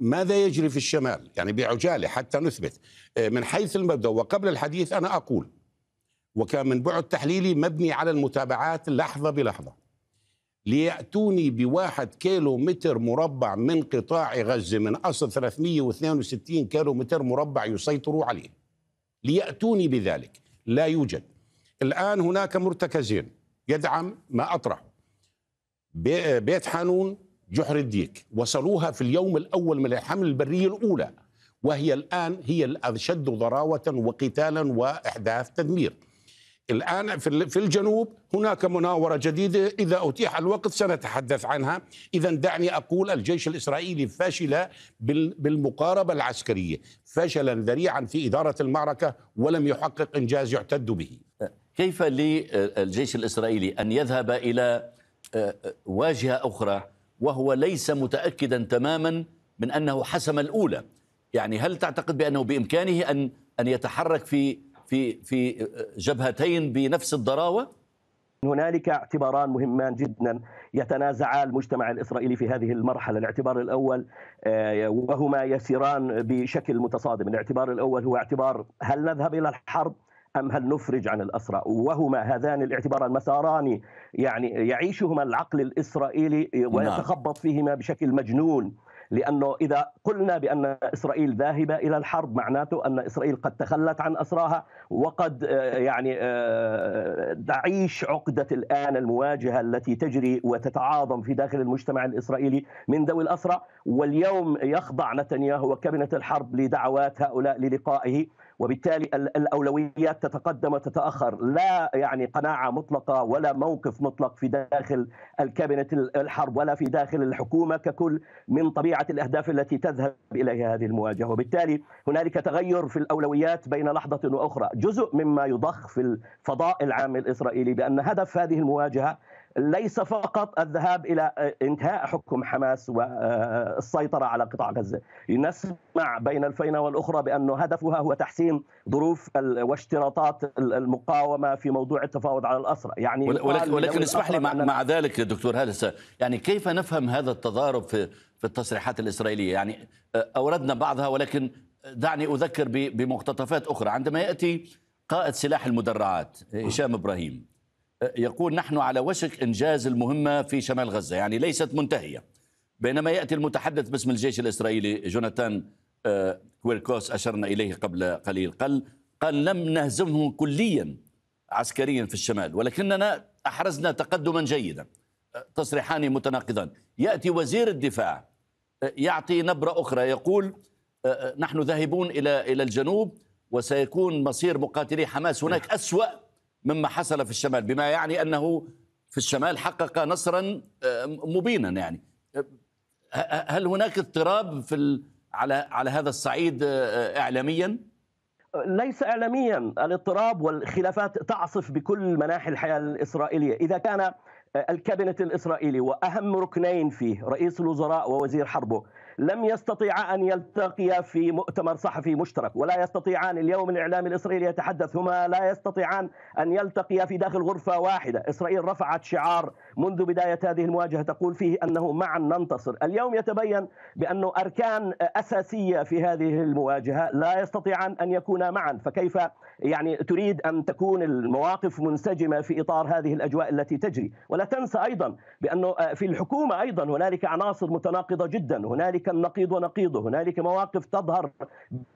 ماذا يجري في الشمال يعني بعجالة حتى نثبت آه، من حيث المبدأ وقبل الحديث أنا أقول وكان من بعد تحليلي مبني على المتابعات لحظة بلحظة ليأتوني بواحد كيلو متر مربع من قطاع غزة من أصل 362 كيلو متر مربع يسيطروا عليه ليأتوني بذلك لا يوجد الآن هناك مرتكزين يدعم ما أطرحه آه، بيت حانون جحر الديك وصلوها في اليوم الأول من الحمل البرية الأولى وهي الآن هي الأشد ضراوة وقتالا وإحداث تدمير الآن في الجنوب هناك مناورة جديدة إذا أتيح الوقت سنتحدث عنها إذا دعني أقول الجيش الإسرائيلي فشل بالمقاربة العسكرية فشلا ذريعا في إدارة المعركة ولم يحقق إنجاز يعتد به كيف للجيش الإسرائيلي أن يذهب إلى آه، آه، واجهة أخرى وهو ليس متأكدا تماما من أنه حسم الأولى يعني هل تعتقد بأنه بإمكانه أن أن يتحرك في في في جبهتين بنفس الضراوة؟ هنالك اعتباران مهمان جدا يتنازعا المجتمع الاسرائيلي في هذه المرحله، الاعتبار الاول آه، وهما يسيران بشكل متصادم، الاعتبار الاول هو اعتبار هل نذهب الى الحرب أم هل نفرج عن الأسرى وهما هذان الاعتباران مساران يعني يعيشهما العقل الإسرائيلي نعم. ويتخبط فيهما بشكل مجنون لأنه إذا قلنا بأن إسرائيل ذاهبة إلى الحرب معناته أن إسرائيل قد تخلت عن أسراها وقد آه، يعني آه، تعيش عقدة الآن المواجهة التي تجري وتتعاظم في داخل المجتمع الإسرائيلي من ذوي الأسرى واليوم يخضع نتنياهو وكابينة الحرب لدعوات هؤلاء للقائه وبالتالي الاولويات تتقدم وتتاخر لا يعني قناعه مطلقه ولا موقف مطلق في داخل الكابينه الحرب ولا في داخل الحكومه ككل من طبيعه طبيعه الاهداف التي تذهب اليها هذه المواجهه، وبالتالي هنالك تغير في الاولويات بين لحظه واخرى، جزء مما يضخ في الفضاء العام الاسرائيلي بان هدف هذه المواجهه ليس فقط الذهاب الى انتهاء حكم حماس والسيطره على قطاع غزه، نسمع بين الفينه والاخرى بانه هدفها هو تحسين ظروف واشتراطات المقاومه في موضوع التفاوض على الاسرى، يعني ولكن, ولكن اسمح لي مع, مع ذلك دكتور هالس يعني كيف نفهم هذا التضارب في في التصريحات الإسرائيلية يعني آه، أوردنا بعضها ولكن دعني أذكر بمقتطفات أخرى عندما يأتي قائد سلاح المدرعات آه، هشام إبراهيم آه، يقول نحن على وشك إنجاز المهمة في شمال غزة يعني ليست منتهية بينما يأتي المتحدث باسم الجيش الإسرائيلي جوناثان كويركوس أشرنا إليه قبل قليل قال قال لم نهزمهم كليا عسكريا في الشمال ولكننا أحرزنا تقدما جيدا تصريحان متناقضان ياتي وزير الدفاع آه، يعطي نبره اخرى يقول آه، آه، نحن ذاهبون الى الى الجنوب وسيكون مصير مقاتلي حماس هناك نعم. اسوا مما حصل في الشمال بما يعني انه في الشمال حقق نصرا مبينا يعني هل هناك اضطراب في على على هذا الصعيد اعلاميا؟ ليس اعلاميا الاضطراب والخلافات تعصف بكل مناحي الحياه الاسرائيليه اذا كان الكابينة الإسرائيلي وأهم ركنين فيه رئيس الوزراء ووزير حربه لم يستطيعا أن يلتقيا في مؤتمر صحفي مشترك ولا يستطيعان اليوم الإعلام الإسرائيلي يتحدث هما لا يستطيعان أن يلتقيا في داخل غرفة واحدة إسرائيل رفعت شعار منذ بداية هذه المواجهة تقول فيه أنه معا ننتصر اليوم يتبين بأنه أركان أساسية في هذه المواجهة لا يستطيعان أن يكونا معا فكيف يعني تريد أن تكون المواقف منسجمة في إطار هذه الأجواء التي تجري ولا تنسى ايضا بانه آه، في الحكومه ايضا هنالك عناصر متناقضه جدا، هنالك النقيض ونقيضه، هنالك مواقف تظهر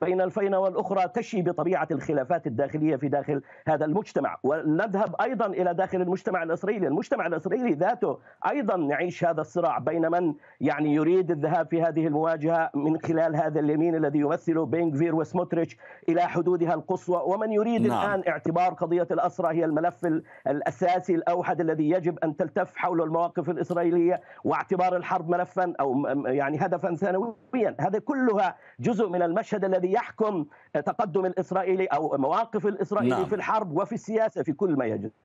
بين الفينه والاخرى تشي بطبيعه الخلافات الداخليه في داخل هذا المجتمع، ونذهب ايضا الى داخل المجتمع الاسرائيلي، المجتمع الاسرائيلي ذاته ايضا نعيش هذا الصراع بين من يعني يريد الذهاب في هذه المواجهه من خلال هذا اليمين الذي يمثله بينغفير وسموتريتش الى حدودها القصوى، ومن يريد نعم. الان اعتبار قضيه الاسرى هي الملف الاساسي الاوحد الذي يجب ان أن تلتف حول المواقف الإسرائيلية واعتبار الحرب ملفا أو يعني هدفا ثانويا هذا كلها جزء من المشهد الذي يحكم تقدم الإسرائيلي أو مواقف الإسرائيلي نعم. في الحرب وفي السياسة في كل ما يجري